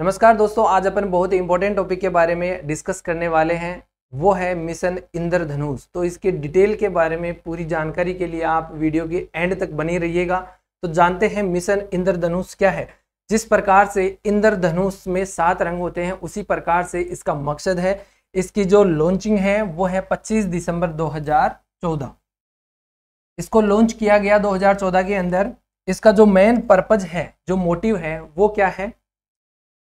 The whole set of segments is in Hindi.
नमस्कार दोस्तों आज अपन बहुत इंपॉर्टेंट टॉपिक के बारे में डिस्कस करने वाले हैं वो है मिशन इंद्रधनुष तो इसके डिटेल के बारे में पूरी जानकारी के लिए आप वीडियो के एंड तक बने रहिएगा तो जानते हैं मिशन इंद्रधनुष क्या है जिस प्रकार से इंद्रधनुष में सात रंग होते हैं उसी प्रकार से इसका मकसद है इसकी जो लॉन्चिंग है वो है पच्चीस दिसंबर दो इसको लॉन्च किया गया 2014 के अंदर इसका जो मेन पर्पज है जो मोटिव है वो क्या है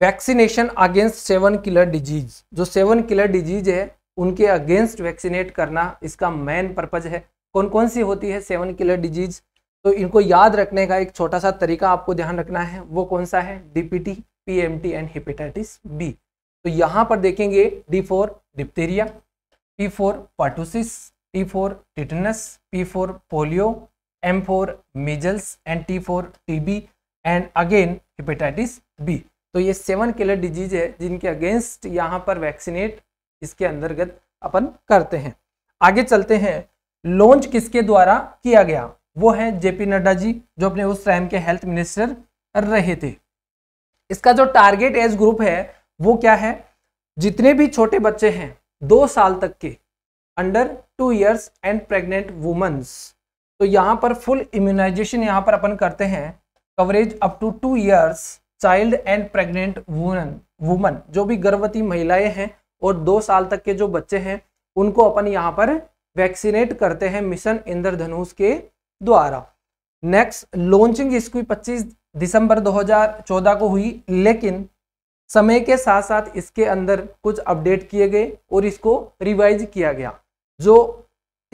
vaccination against seven killer disease जो सेवन किलर डिजीज है उनके अगेंस्ट वैक्सीनेट करना इसका मेन पर्पज है कौन कौन सी होती है सेवन किलर डिजीज तो इनको याद रखने का एक छोटा सा तरीका आपको ध्यान रखना है वो कौन सा है DPT PMT and hepatitis B तो यहाँ पर देखेंगे D for diphtheria P for pertussis T for tetanus P for polio M for measles and T for TB and again hepatitis B तो ये सेवन किलर डिजीज है जिनके अगेंस्ट यहाँ पर वैक्सीनेट इसके अंतर्गत अपन करते हैं आगे चलते हैं लॉन्च किसके द्वारा किया गया वो है जेपी नड्डा जी जो अपने उस टाइम के हेल्थ मिनिस्टर रहे थे इसका जो टारगेट एज ग्रुप है वो क्या है जितने भी छोटे बच्चे हैं दो साल तक के under two years and pregnant womens तो यहाँ पर फुल इम्यूनाइजेशन यहाँ पर अपन करते हैं coverage up to two years child and pregnant woman woman जो भी गर्भवती महिलाएं हैं और दो साल तक के जो बच्चे हैं उनको अपन यहाँ पर वैक्सीनेट करते हैं मिशन इंद्रधनुष के द्वारा नेक्स्ट लॉन्चिंग इसकी 25 दिसंबर 2014 को हुई लेकिन समय के साथ साथ इसके अंदर कुछ अपडेट किए गए और इसको रिवाइज किया गया जो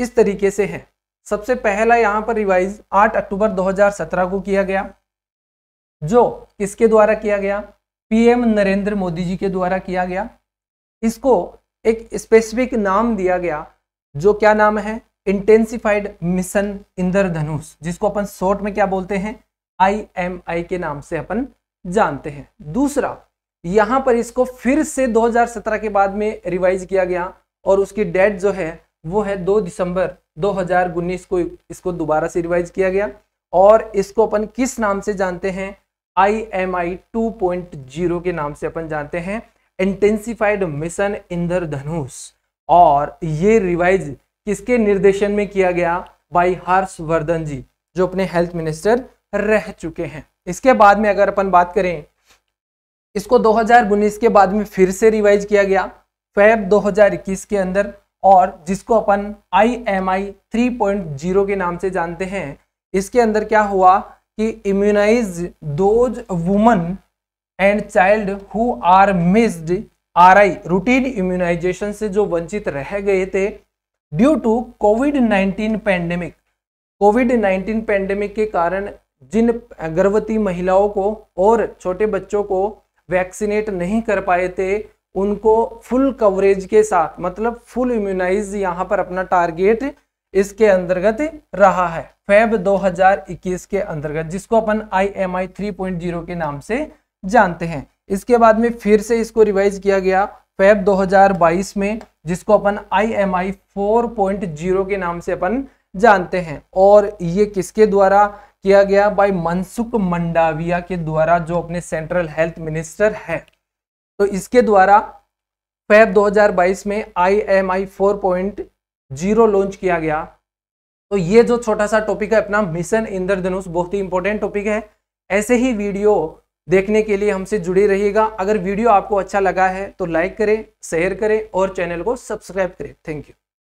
इस तरीके से है सबसे पहला यहाँ पर रिवाइज 8 अक्टूबर 2017 को किया गया जो किसके द्वारा किया गया पीएम नरेंद्र मोदी जी के द्वारा किया गया इसको एक स्पेसिफिक नाम दिया गया जो क्या नाम है इंटेंसिफाइड मिशन इंद्रधनुष जिसको अपन शॉर्ट में क्या बोलते हैं आई एम आई के नाम से अपन जानते हैं दूसरा यहां पर इसको फिर से 2017 के बाद में रिवाइज किया गया और उसकी डेट जो है वो है 2 दिसंबर 2019 को इसको दोबारा से रिवाइज किया गया और इसको अपन किस नाम से जानते हैं I M I two point zero के नाम से अपन जानते हैं इंटेंसिफाइड मिशन इंदर धनुष और ये रिवाइज किसके निर्देशन में किया गया बाई हर्षवर्धन जी जो अपने हेल्थ मिनिस्टर रह चुके हैं इसके बाद में अगर अपन बात करें इसको 2019 के बाद में फिर से रिवाइज किया गया फैब 2021 के अंदर और जिसको अपन I M I three point zero के नाम से जानते हैं इसके अंदर क्या हुआ कि immunise those woman and child who are missed R I routine immunisation से जो वंचित रह गए थे due to COVID nineteen pandemic COVID nineteen pandemic के कारण जिन गर्भवती महिलाओं को और छोटे बच्चों को वैक्सीनेट नहीं कर पाए थे उनको फुल कवरेज के साथ मतलब फुल इम्यूनाइज यहाँ पर अपना टारगेट इसके अंतर्गत रहा है फेब 2021 के अंतर्गत जिसको अपन आई एम आई थ्री के नाम से जानते हैं इसके बाद में फिर से इसको रिवाइज किया गया फेब 2022 में जिसको अपन आई एम आई फोर के नाम से अपन जानते हैं और ये किसके द्वारा किया गया बाय मनसुख मंडाविया के द्वारा जो अपने सेंट्रल हेल्थ मिनिस्टर है तो इसके द्वारा फेब 2022 में I M I four point zero launch किया गया तो ये जो छोटा सा टॉपिक है अपना मिशन इंद्रधनुष बहुत ही इंपॉर्टेंट टॉपिक है ऐसे ही वीडियो देखने के लिए हमसे जुड़े रहिएगा अगर वीडियो आपको अच्छा लगा है तो लाइक करें शेयर करें और चैनल को सब्सक्राइब करें थैंक यू